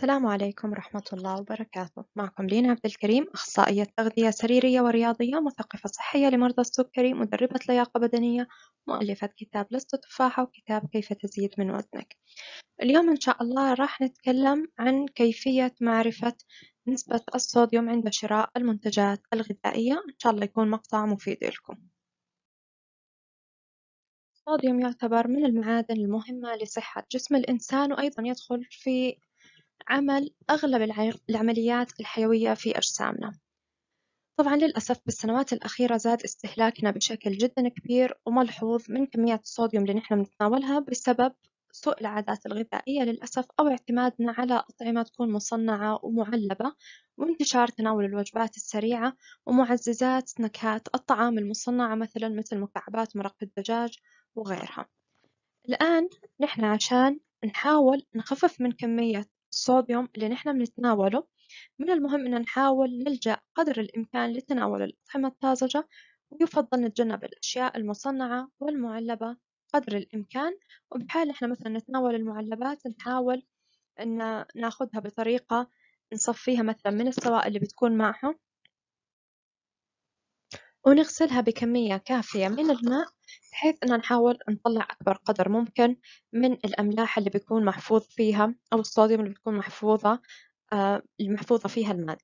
السلام عليكم ورحمة الله وبركاته معكم لينا عبد الكريم أخصائية تغذية سريرية ورياضية مثقفة صحية لمرضى السكري مدربة لياقة بدنية مؤلفة كتاب لست تفاحة وكتاب كيف تزيد من وزنك اليوم إن شاء الله راح نتكلم عن كيفية معرفة نسبة الصوديوم عند شراء المنتجات الغذائية إن شاء الله يكون مقطع مفيد لكم الصوديوم يعتبر من المعادن المهمة لصحة جسم الإنسان وأيضا يدخل في عمل أغلب العمليات الحيوية في أجسامنا طبعا للأسف بالسنوات الأخيرة زاد استهلاكنا بشكل جدا كبير وملحوظ من كميات الصوديوم اللي نحن بنتناولها بسبب سوء العادات الغذائية للأسف أو اعتمادنا على أطعمة تكون مصنعة ومعلبة وانتشار تناول الوجبات السريعة ومعززات نكهات الطعام المصنعة مثلا مثل مكعبات مرق الدجاج وغيرها الآن نحن عشان نحاول نخفف من كمية الصوديوم اللي نحنا بنتناوله من المهم إن نحاول نلجأ قدر الإمكان لتناول الأطعمة الطازجة ويفضل نتجنب الأشياء المصنعة والمعلبة قدر الإمكان وبحال إحنا مثلا نتناول المعلبات نحاول إن ناخدها بطريقة نصفيها مثلا من السوائل اللي بتكون معها. ونغسلها بكمية كافية من الماء بحيث إن نحاول نطلع أكبر قدر ممكن من الأملاح اللي بيكون محفوظ فيها أو الصوديوم اللي بيكون محفوظة المحفوظة آه، فيها المادة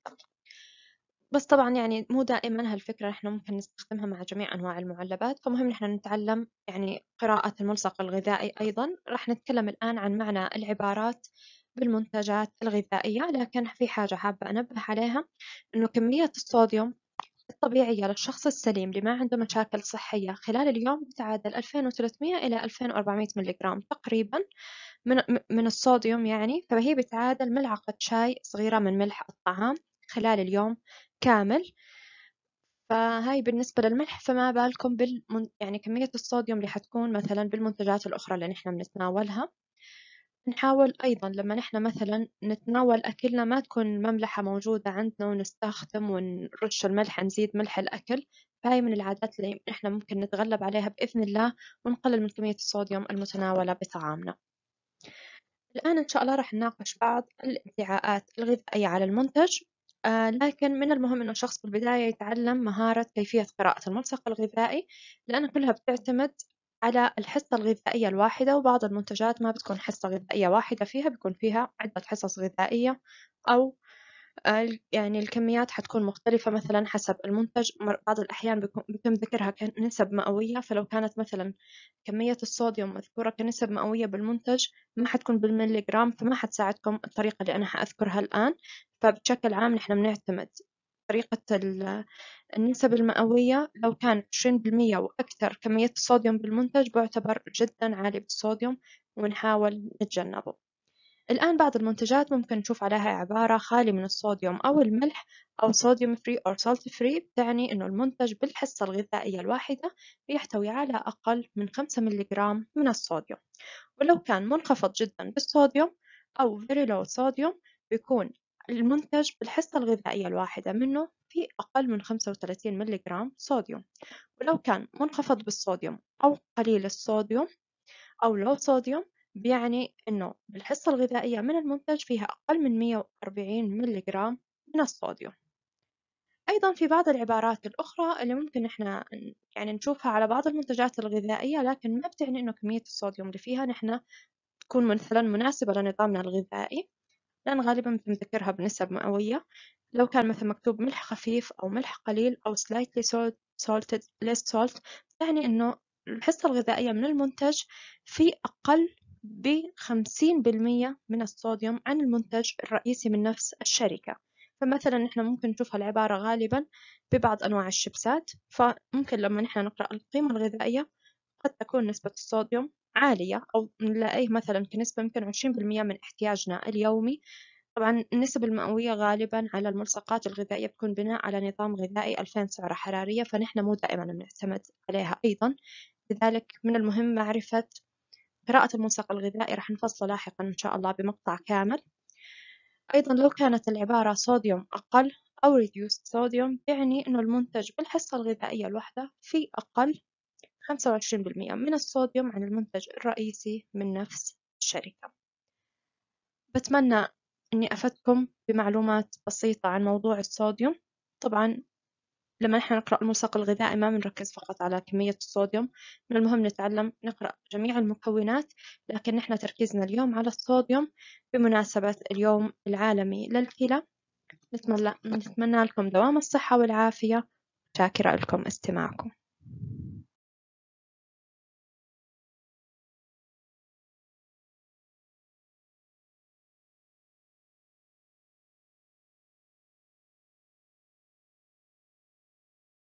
بس طبعا يعني مو دائما هالفكرة نحن ممكن نستخدمها مع جميع أنواع المعلبات فمهم نحن نتعلم يعني قراءة الملصق الغذائي أيضا راح نتكلم الآن عن معنى العبارات بالمنتجات الغذائية لكن في حاجة حابة أنبه عليها أنه كمية الصوديوم الطبيعية للشخص السليم لما عنده مشاكل صحية خلال اليوم بتعادل 2300 إلى 2400 جرام تقريبًا من من الصوديوم يعني، فهي بتعادل ملعقة شاي صغيرة من ملح الطعام خلال اليوم كامل، فهاي بالنسبة للملح فما بالكم بالمن يعني كمية الصوديوم اللي حتكون مثلًا بالمنتجات الأخرى اللي نحن بنتناولها. نحاول أيضًا لما نحن مثلًا نتناول أكلنا ما تكون المملحة موجودة عندنا ونستخدم ونرش الملح نزيد ملح الأكل، فهاي من العادات اللي نحن ممكن نتغلب عليها بإذن الله ونقلل من كمية الصوديوم المتناولة بطعامنا. الآن إن شاء الله راح نناقش بعض الادعاءات الغذائية على المنتج، آه، لكن من المهم أن الشخص بالبداية يتعلم مهارة كيفية قراءة الملصق الغذائي، لأن كلها بتعتمد على الحصة الغذائية الواحدة وبعض المنتجات ما بتكون حصة غذائية واحدة فيها بيكون فيها عدة حصص غذائية أو يعني الكميات حتكون مختلفة مثلا حسب المنتج بعض الأحيان بيتم ذكرها كنسب مئوية فلو كانت مثلا كمية الصوديوم مذكورة كنسب مئوية بالمنتج ما حتكون بالمليغرام فما حتساعدكم الطريقة اللي أنا حأذكرها الآن فبشكل عام نحن بنعتمد طريقة النسب المئوية لو كان عشرين بالمية وأكثر كمية الصوديوم بالمنتج بيعتبر جدا عالي بالصوديوم ونحاول نتجنبه الآن بعض المنتجات ممكن نشوف عليها عبارة خالي من الصوديوم أو الملح أو صوديوم فري أو سولت فري بتعني أنه المنتج بالحصة الغذائية الواحدة بيحتوي على أقل من خمسة جرام من الصوديوم ولو كان منخفض جدا بالصوديوم أو very low صوديوم بيكون المنتج بالحصة الغذائية الواحدة منه في أقل من 35 ملغ صوديوم ولو كان منخفض بالصوديوم أو قليل الصوديوم أو لو صوديوم بيعني أنه بالحصة الغذائية من المنتج فيها أقل من 140 ملغ من الصوديوم أيضا في بعض العبارات الأخرى اللي ممكن إحنا يعني نشوفها على بعض المنتجات الغذائية لكن ما بتعني إنه كمية الصوديوم اللي فيها نحن تكون مثلا مناسبة لنظامنا الغذائي لأن غالبا بنذكرها بنسب مئوية لو كان مثلا مكتوب ملح خفيف أو ملح قليل أو slightly salted less salt تعني إنه الحصة الغذائية من المنتج في أقل بخمسين بالمية من الصوديوم عن المنتج الرئيسي من نفس الشركة فمثلا نحن ممكن نشوف العبارة غالبا ببعض أنواع الشيبسات فممكن لما نحن نقرأ القيمة الغذائية قد تكون نسبة الصوديوم عالية أو نلاقيه مثلا بنسبة يمكن عشرين بالمية من احتياجنا اليومي طبعا النسب المئوية غالبا على الملصقات الغذائية بتكون بناء على نظام غذائي 2000 سعرة حرارية فنحن مو دائما بنعتمد عليها أيضا لذلك من المهم معرفة قراءة الملصق الغذائي راح نفصله لاحقا إن شاء الله بمقطع كامل أيضا لو كانت العبارة صوديوم أقل أو reduced sodium يعني أنه المنتج بالحصة الغذائية الواحدة في أقل خمسة وعشرين من الصوديوم عن المنتج الرئيسي من نفس الشركة بتمنى أني أفدكم بمعلومات بسيطة عن موضوع الصوديوم طبعا لما نحن نقرأ الملصق الغذائي ما بنركز فقط على كمية الصوديوم من المهم نتعلم نقرأ جميع المكونات لكن نحن تركيزنا اليوم على الصوديوم بمناسبة اليوم العالمي للكلى نتمنى, نتمنى لكم دوام الصحة والعافية شاكرة لكم استماعكم